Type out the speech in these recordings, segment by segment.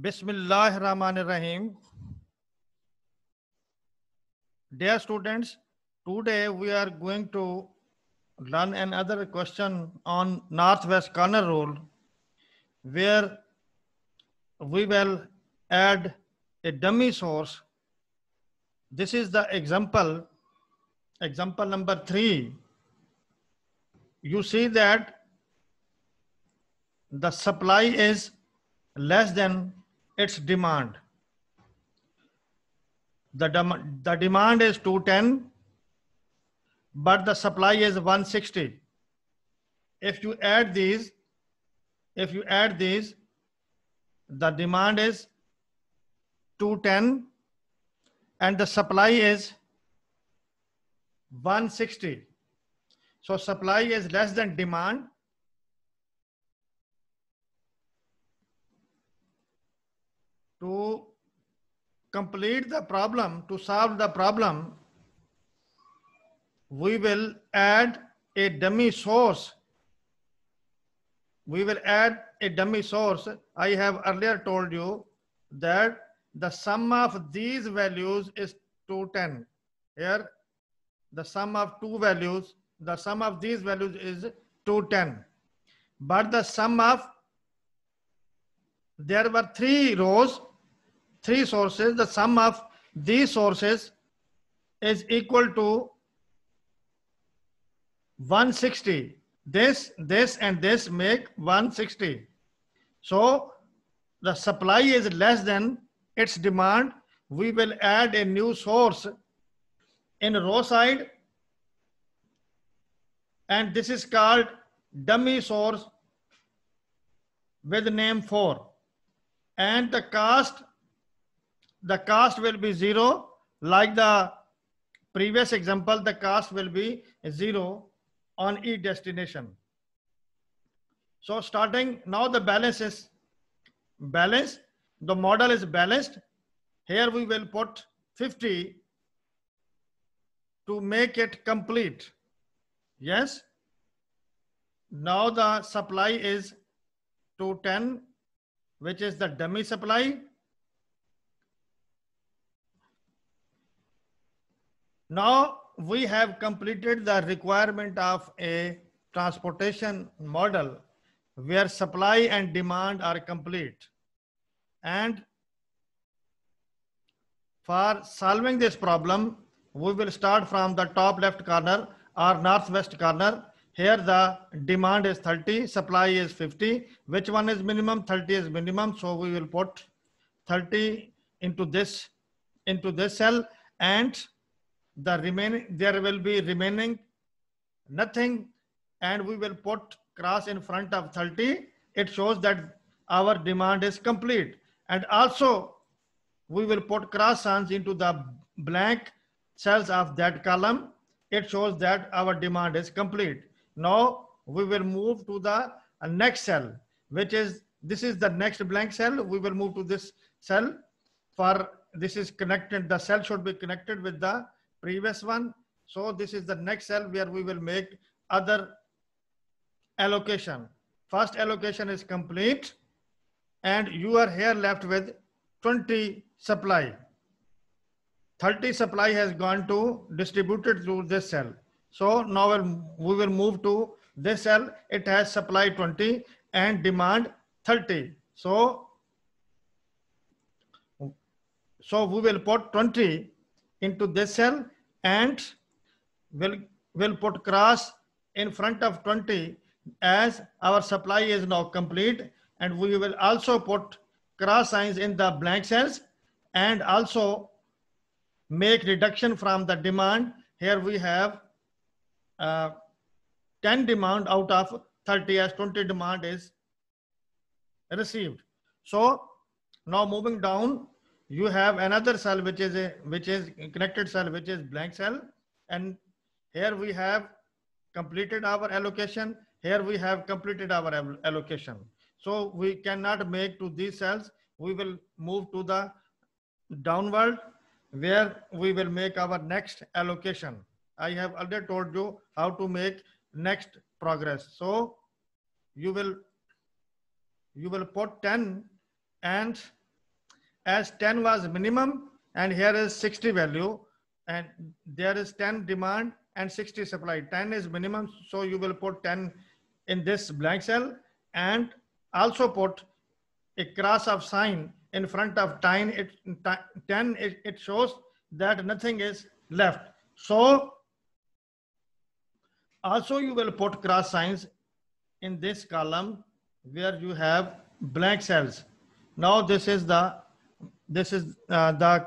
Bismillah Rahman Rahim. Dear students, today we are going to learn another question on northwest corner rule where we will add a dummy source. This is the example, example number three. You see that the supply is less than its demand. The, dem the demand is 210, but the supply is 160. If you add these, if you add these, the demand is 210 and the supply is 160. So supply is less than demand to complete the problem, to solve the problem, we will add a dummy source. We will add a dummy source. I have earlier told you that the sum of these values is 210. Here, the sum of two values, the sum of these values is 210. But the sum of, there were three rows three sources, the sum of these sources is equal to 160. This, this, and this make 160. So the supply is less than its demand. We will add a new source in row side. And this is called dummy source with name 4. And the cost the cost will be zero. Like the previous example, the cost will be zero on each destination. So starting now the balance is balanced. The model is balanced. Here we will put 50 to make it complete. Yes. Now the supply is 210, which is the dummy supply. Now we have completed the requirement of a transportation model where supply and demand are complete. And for solving this problem, we will start from the top left corner or northwest corner. Here the demand is 30, supply is 50. Which one is minimum? 30 is minimum. So we will put 30 into this, into this cell and the remaining there will be remaining nothing and we will put cross in front of 30 it shows that our demand is complete and also we will put cross signs into the blank cells of that column it shows that our demand is complete now we will move to the next cell which is this is the next blank cell we will move to this cell for this is connected the cell should be connected with the previous one. So this is the next cell where we will make other allocation. First allocation is complete and you are here left with 20 supply. 30 supply has gone to distributed to this cell. So now we will move to this cell. It has supply 20 and demand 30. So, so we will put 20 into this cell and will, will put cross in front of 20 as our supply is now complete and we will also put cross signs in the blank cells and also make reduction from the demand. Here we have uh, 10 demand out of 30 as 20 demand is received. So now moving down, you have another cell which is a which is connected cell which is blank cell and here we have completed our allocation here we have completed our allocation so we cannot make to these cells we will move to the downward where we will make our next allocation i have already told you how to make next progress so you will you will put 10 and as 10 was minimum and here is 60 value and there is 10 demand and 60 supply 10 is minimum so you will put 10 in this blank cell and also put a cross of sign in front of 10 it 10 it, shows that nothing is left so also you will put cross signs in this column where you have blank cells now this is the this is uh, the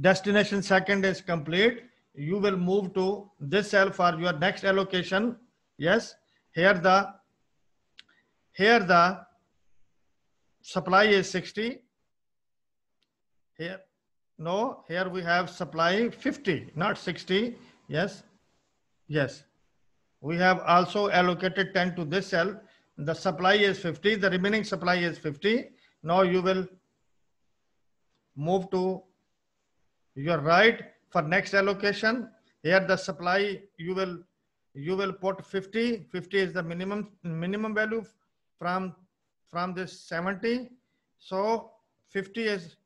destination second is complete. You will move to this cell for your next allocation. Yes, here the here the supply is 60. Here, no, here we have supply 50, not 60. Yes, yes. We have also allocated 10 to this cell. The supply is 50. The remaining supply is 50. Now you will move to your right for next allocation here the supply you will you will put 50 50 is the minimum minimum value from from this 70 so 50 is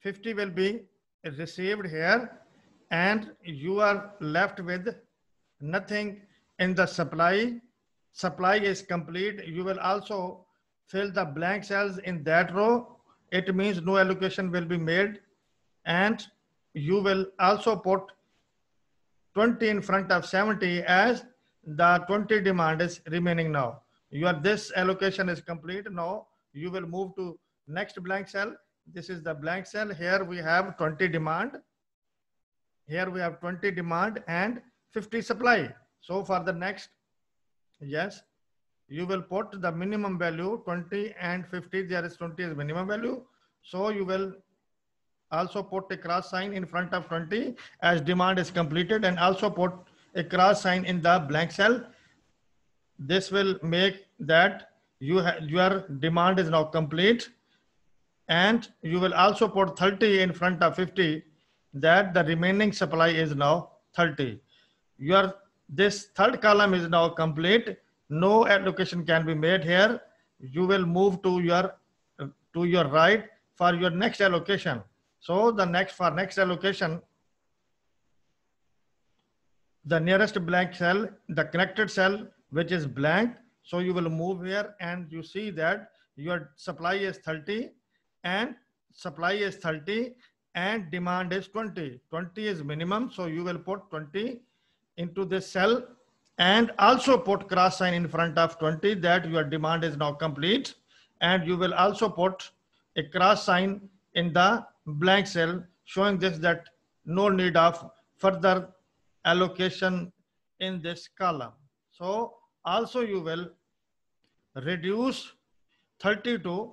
50 will be received here and you are left with nothing in the supply supply is complete you will also fill the blank cells in that row it means no allocation will be made and you will also put 20 in front of 70 as the 20 demand is remaining now. Your this allocation is complete. Now you will move to next blank cell. This is the blank cell. Here we have 20 demand. Here we have 20 demand and 50 supply. So for the next, yes, you will put the minimum value 20 and 50 there is 20 is minimum value so you will also put a cross sign in front of 20 as demand is completed and also put a cross sign in the blank cell this will make that you your demand is now complete and you will also put 30 in front of 50 that the remaining supply is now 30 your this third column is now complete no allocation can be made here. You will move to your to your right for your next allocation. So the next for next allocation, the nearest blank cell, the connected cell, which is blank. So you will move here and you see that your supply is 30 and supply is 30 and demand is 20. 20 is minimum. So you will put 20 into this cell and also put cross sign in front of 20 that your demand is now complete and you will also put a cross sign in the blank cell showing this that no need of further allocation in this column. So also you will reduce 30 to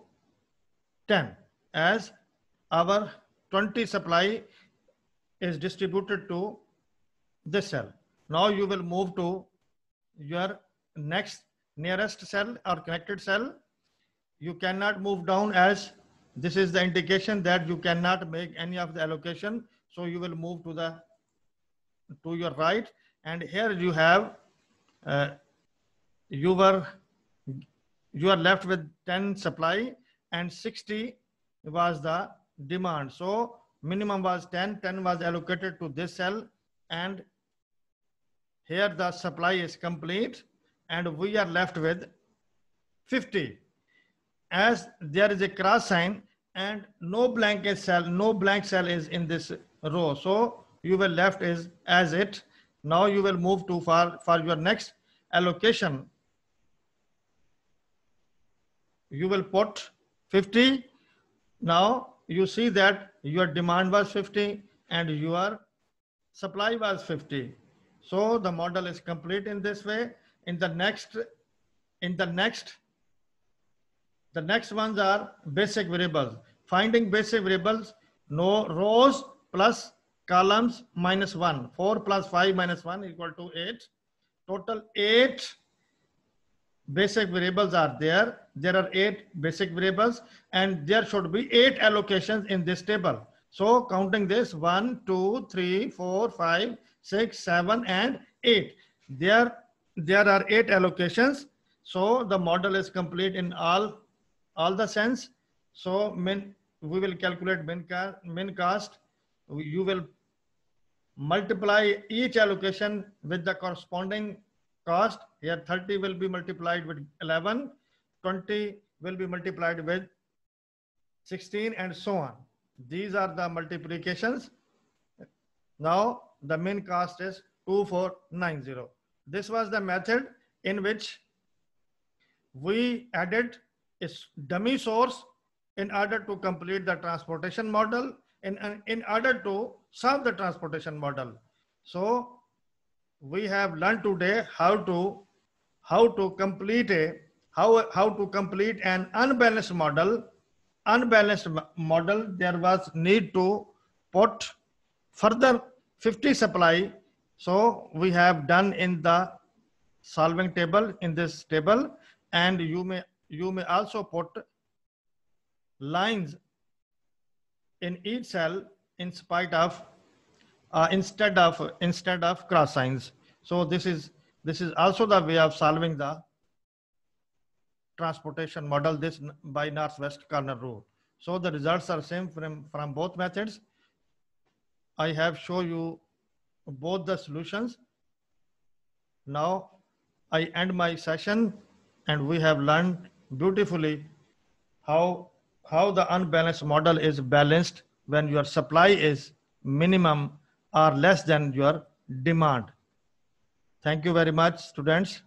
10 as our 20 supply is distributed to this cell. Now you will move to your next nearest cell or connected cell. You cannot move down as this is the indication that you cannot make any of the allocation. So you will move to the to your right. And here you have uh, you were you are left with 10 supply and 60 was the demand. So minimum was 10, 10 was allocated to this cell and here the supply is complete and we are left with 50. As there is a cross sign and no blank cell, no blank cell is in this row. So you will left is as it. Now you will move to for, for your next allocation. You will put 50. Now you see that your demand was 50 and your supply was 50. So the model is complete in this way. In the next, in the next, the next ones are basic variables. Finding basic variables, no rows plus columns minus one. Four plus five minus one equal to eight. Total eight basic variables are there. There are eight basic variables and there should be eight allocations in this table. So counting this 1, 2, 3, 4, 5, 6, 7 and 8. There, there are 8 allocations. So the model is complete in all, all the sense. So min, we will calculate min, ca, min cost. You will multiply each allocation with the corresponding cost. Here 30 will be multiplied with 11, 20 will be multiplied with 16 and so on. These are the multiplications. Now the min cost is 2490. This was the method in which we added a dummy source in order to complete the transportation model and in, in order to solve the transportation model. So we have learned today how to how to complete a how, how to complete an unbalanced model unbalanced model, there was need to put further 50 supply. So we have done in the solving table in this table and you may you may also put lines in each cell in spite of uh, instead of instead of cross signs so this is this is also the way of solving the transportation model this by northwest corner rule. So the results are same from, from both methods. I have show you both the solutions. Now I end my session and we have learned beautifully how, how the unbalanced model is balanced when your supply is minimum or less than your demand. Thank you very much students.